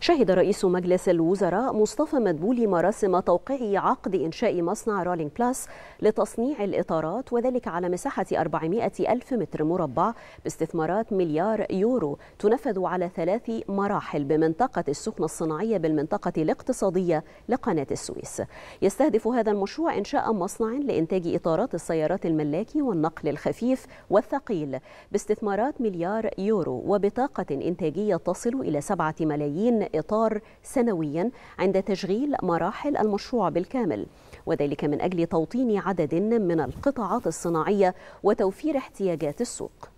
شهد رئيس مجلس الوزراء مصطفى مدبولي مراسم توقيع عقد إنشاء مصنع رولينج بلاس لتصنيع الإطارات وذلك على مساحة 400 ألف متر مربع باستثمارات مليار يورو تنفذ على ثلاث مراحل بمنطقة السخنة الصناعية بالمنطقة الاقتصادية لقناة السويس يستهدف هذا المشروع إنشاء مصنع لإنتاج إطارات السيارات الملاكي والنقل الخفيف والثقيل باستثمارات مليار يورو وبطاقة إنتاجية تصل إلى 7 ملايين إطار سنويا عند تشغيل مراحل المشروع بالكامل وذلك من أجل توطين عدد من القطاعات الصناعية وتوفير احتياجات السوق